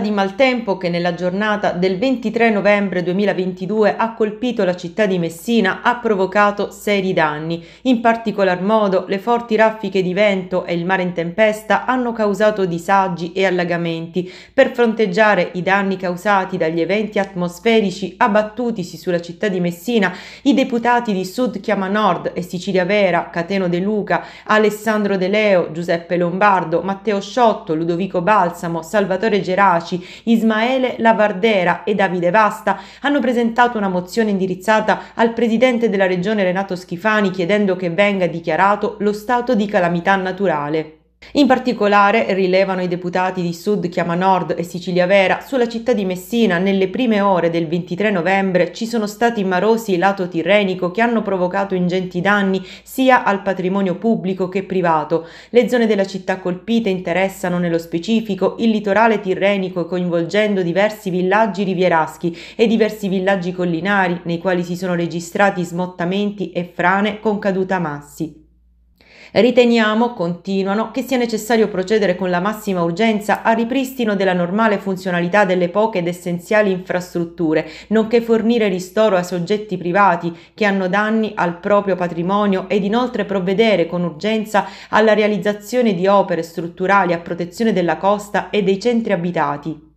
di maltempo che nella giornata del 23 novembre 2022 ha colpito la città di Messina ha provocato seri danni. In particolar modo le forti raffiche di vento e il mare in tempesta hanno causato disagi e allagamenti. Per fronteggiare i danni causati dagli eventi atmosferici abbattutisi sulla città di Messina, i deputati di Sud Chiama Nord e Sicilia Vera, Cateno De Luca, Alessandro De Leo, Giuseppe Lombardo, Matteo Sciotto, Ludovico Balsamo, Salvatore Geraci, Capaci, Ismaele Lavardera e Davide Vasta hanno presentato una mozione indirizzata al presidente della regione Renato Schifani chiedendo che venga dichiarato lo stato di calamità naturale. In particolare, rilevano i deputati di Sud Chiama Nord e Sicilia Vera, sulla città di Messina nelle prime ore del 23 novembre ci sono stati marosi lato tirrenico che hanno provocato ingenti danni sia al patrimonio pubblico che privato. Le zone della città colpite interessano nello specifico il litorale tirrenico coinvolgendo diversi villaggi rivieraschi e diversi villaggi collinari nei quali si sono registrati smottamenti e frane con caduta massi. Riteniamo, continuano, che sia necessario procedere con la massima urgenza al ripristino della normale funzionalità delle poche ed essenziali infrastrutture, nonché fornire ristoro a soggetti privati che hanno danni al proprio patrimonio ed inoltre provvedere con urgenza alla realizzazione di opere strutturali a protezione della costa e dei centri abitati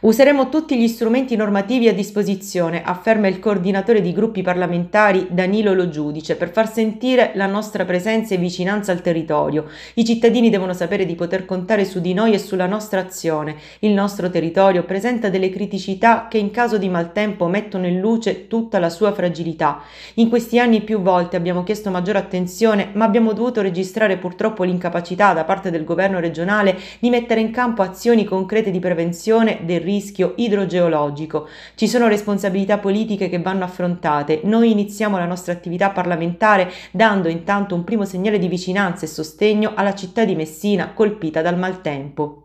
Useremo tutti gli strumenti normativi a disposizione, afferma il coordinatore di gruppi parlamentari Danilo Lo Giudice, per far sentire la nostra presenza e vicinanza al territorio. I cittadini devono sapere di poter contare su di noi e sulla nostra azione. Il nostro territorio presenta delle criticità che in caso di maltempo mettono in luce tutta la sua fragilità. In questi anni più volte abbiamo chiesto maggiore attenzione, ma abbiamo dovuto registrare purtroppo l'incapacità da parte del governo regionale di mettere in campo azioni concrete di prevenzione del rischio idrogeologico. Ci sono responsabilità politiche che vanno affrontate. Noi iniziamo la nostra attività parlamentare dando intanto un primo segnale di vicinanza e sostegno alla città di Messina colpita dal maltempo.